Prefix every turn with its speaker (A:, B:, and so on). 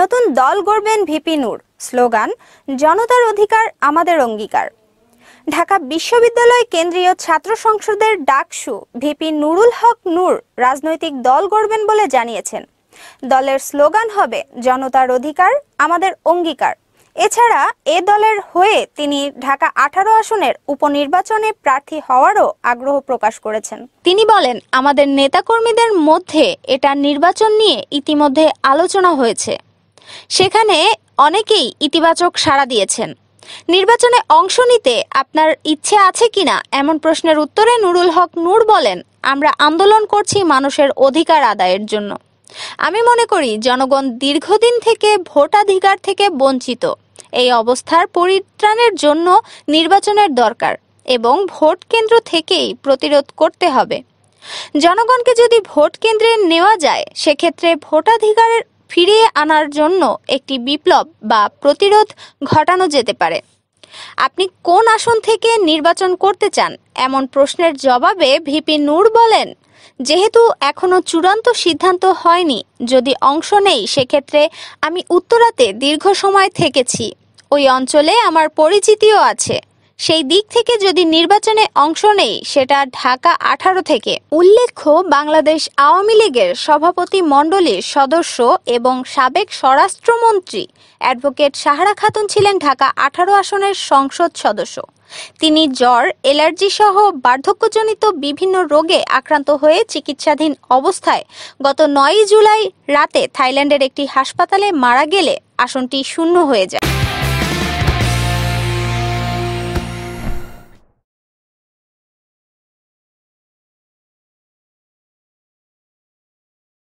A: নতুন দল গড়বেন ভিপি নূর স্লোগান জনতার অধিকার আমাদের অঙ্গীকার ঢাকা বিশ্ববিদ্যালয় কেন্দ্রীয় ছাত্র সংসদের ডাকসু ভিপি নুরুল হক নূর রাজনৈতিক দল গড়বেন বলে জানিয়েছেন দলের স্লোগান হবে জনতার অধিকার আমাদের অঙ্গীকার এছাড়া এ দলের হয়ে তিনি ঢাকা আঠারো আসনের উপনির্বাচনে প্রার্থী হওয়ারও আগ্রহ প্রকাশ করেছেন তিনি বলেন আমাদের নেতাকর্মীদের মধ্যে এটা নির্বাচন নিয়ে ইতিমধ্যে আলোচনা হয়েছে সেখানে অনেকেই ইতিবাচক সাড়া দিয়েছেন নির্বাচনে অংশ নিতে আপনার ইচ্ছে আছে কিনা এমন প্রশ্নের উত্তরে নুরুল হক নূর বলেন আমরা আন্দোলন করছি মানুষের অধিকার আদায়ের জন্য আমি মনে করি জনগণ দীর্ঘদিন থেকে ভোটাধিকার থেকে বঞ্চিত এই অবস্থার পরিত্রাণের জন্য নির্বাচনের দরকার এবং ভোট কেন্দ্র থেকেই প্রতিরোধ করতে হবে জনগণকে যদি ভোট কেন্দ্রে নেওয়া যায় সেক্ষেত্রে ভোটাধিকারের ফিরিয়ে আনার জন্য একটি বিপ্লব বা প্রতিরোধ ঘটানো যেতে পারে আপনি কোন আসন থেকে নির্বাচন করতে চান এমন প্রশ্নের জবাবে ভিপি নূর বলেন যেহেতু এখনও চূড়ান্ত সিদ্ধান্ত হয়নি যদি অংশ নেই সেক্ষেত্রে আমি উত্তরাতে দীর্ঘ সময় থেকেছি ওই অঞ্চলে আমার পরিচিতিও আছে সেই দিক থেকে যদি নির্বাচনে অংশ নেই সেটা ঢাকা আঠারো থেকে উল্লেখ্য বাংলাদেশ আওয়ামী লীগের সভাপতি মণ্ডলীর সদস্য এবং সাবেক স্বরাষ্ট্রমন্ত্রী অ্যাডভোকেট সাহারা খাতুন ছিলেন ঢাকা আঠারো আসনের সংসদ সদস্য তিনি জ্বর এলার্জি সহ বার্ধক্যজনিত বিভিন্ন রোগে আক্রান্ত হয়ে চিকিৎসাধীন অবস্থায় গত নয় জুলাই রাতে থাইল্যান্ডের একটি হাসপাতালে মারা গেলে আসনটি শূন্য হয়ে যায়